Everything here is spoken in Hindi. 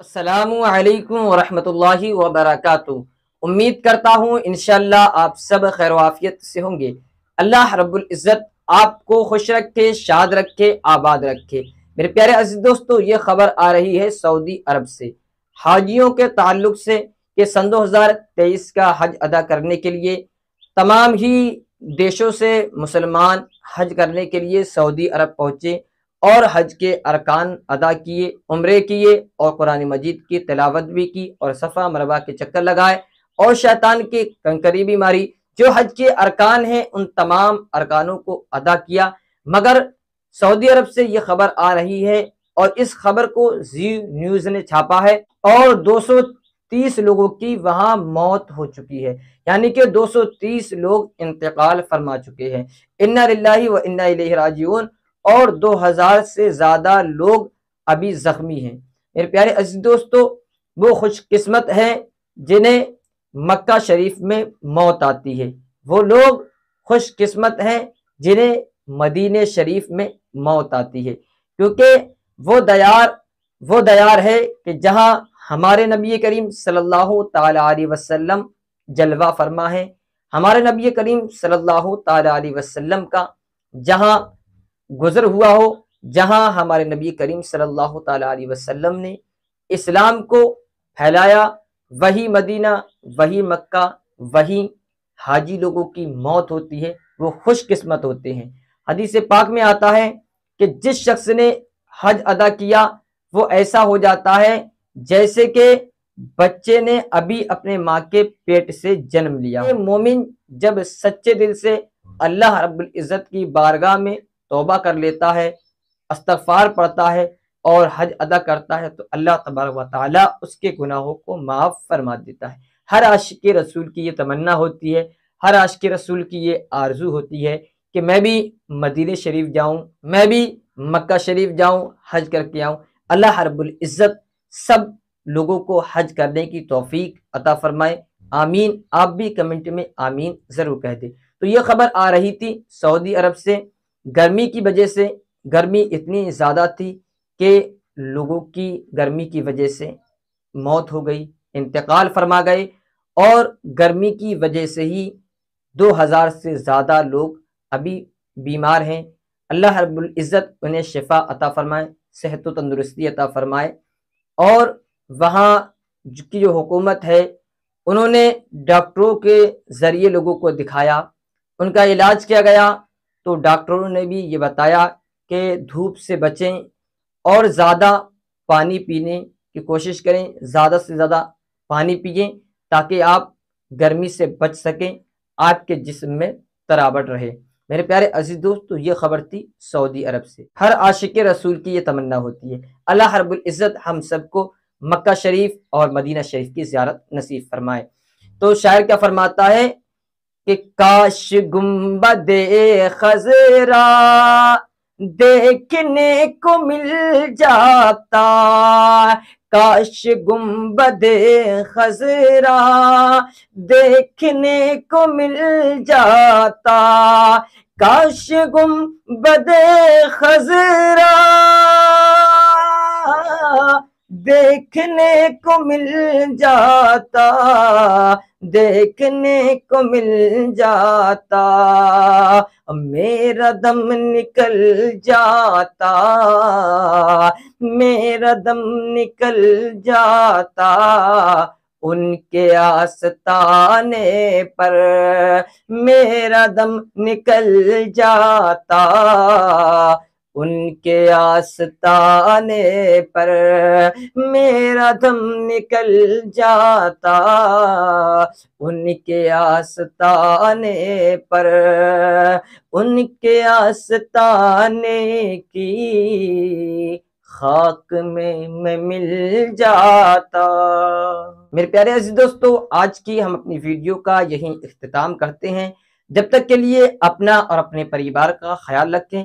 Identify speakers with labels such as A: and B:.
A: असलकम वरहमल वबरक उम्मीद करता हूँ इन आप सब खैर वाफियत से होंगे अल्लाह रबुल्ज़त आपको खुश रखे शाद रखे आबाद रखे मेरे प्यारे अजीज दोस्तों ये खबर आ रही है सऊदी अरब से हाजियों के ताल्लुक से कि सन 2023 का हज अदा करने के लिए तमाम ही देशों से मुसलमान हज करने के लिए सऊदी अरब पहुँचे और हज के अरकान अदा किए उम्रे किए और कुरान मजीद की तलावत भी की और सफ़ा मरबा के चक्कर लगाए और शैतान के कंकरी भी मारी जो हज के अरकान हैं उन तमाम अरकानों को अदा किया मगर सऊदी अरब से ये खबर आ रही है और इस खबर को जी न्यूज़ ने छापा है और 230 लोगों की वहां मौत हो चुकी है यानी कि 230 लोग इंतकाल फरमा चुके हैं इन्ना लाही व इन्ना राजीवन और 2000 से ज़्यादा लोग अभी ज़ख्मी हैं मेरे प्यारे अजीज दोस्तों वो खुशकिस्मत हैं जिन्हें मक्का शरीफ में मौत आती है वो लोग खुशकिस्मत हैं जिन्हें मदीने शरीफ में मौत आती है क्योंकि वो दयार वो दयार है कि जहाँ हमारे नबी करीम सल्लल्लाहु अलैहि वसल्लम जलवा फरमा है हमारे नबी करीम सल्लल्लाहु अलैहि वसल्लम का जहाँ गुजर हुआ हो जहां हमारे नबी करीम सल्लल्लाहु अलैहि वसल्लम ने इस्लाम को फैलाया वही मदीना वही मक्का वही हाजी लोगों की मौत होती है वो खुशकिस्मत होते हैं हदीस पाक में आता है कि जिस शख्स ने हज अदा किया वो ऐसा हो जाता है जैसे कि बच्चे ने अभी अपने माँ के पेट से जन्म लिया मोमिन जब सच्चे दिल से अल्लाह रब्बुल इज़्ज़त की बारगाह में तोबा कर लेता है अस्तफार पढ़ता है और हज अदा करता है तो अल्लाह तबारक वाली उसके गुनाहों को माफ़ फरमा देता है हर आशिक रसूल की ये तमन्ना होती है हर आशिक रसूल की ये आरजू होती है कि मैं भी मदीन शरीफ जाऊँ मैं भी मक्का शरीफ जाऊँ हज करके आऊँ अल्लाह हरबुल्ज़त सब लोगों को हज करने की तोफीक अता फरमाए आमीन आप भी कमेंट में आमीन ज़रूर कह दें तो ये खबर आ रही थी सऊदी अरब से गर्मी की वजह से गर्मी इतनी ज़्यादा थी कि लोगों की गर्मी की वजह से मौत हो गई इंतकाल फरमा गए और गर्मी की वजह से ही 2000 से ज़्यादा लोग अभी बीमार हैं अल्लाह रब्बुल इज़्ज़त उन्हें शिफा अता फरमाए सेहत व तंदुरुस्ती अता फरमाए और वहाँ की जो हुकूमत है उन्होंने डॉक्टरों के ज़रिए लोगों को दिखाया उनका इलाज किया गया तो डॉक्टरों ने भी ये बताया कि धूप से बचें और ज़्यादा पानी पीने की कोशिश करें ज़्यादा से ज़्यादा पानी पिए ताकि आप गर्मी से बच सकें आपके जिस्म में तरावट रहे मेरे प्यारे अजीज दोस्त तो ये खबर थी सऊदी अरब से हर आशिक रसूल की ये तमन्ना होती है अल्लाह हरबुल्ज़त हम सबको मक्का शरीफ और मदीना शरीफ की ज्यारत नसीब फरमाए तो शायर क्या फरमाता है कि काश गुम्बद खजरा देखने को मिल जाता काश गुम्बद खजरा देखने को मिल जाता काश बदे खजरा देखने को मिल जाता देखने को मिल जाता मेरा दम निकल जाता मेरा दम निकल जाता उनके आस्ताने पर मेरा दम निकल जाता उनके आस्ताने पर मेरा दम निकल जाता उनके आस्ताने पर उनके आस्ताने की खाक में मैं मिल जाता मेरे प्यारे अजीज दोस्तों आज की हम अपनी वीडियो का यहीं इख्तिताम करते हैं जब तक के लिए अपना और अपने परिवार का ख्याल रखें